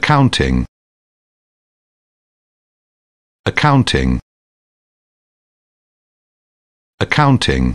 accounting accounting accounting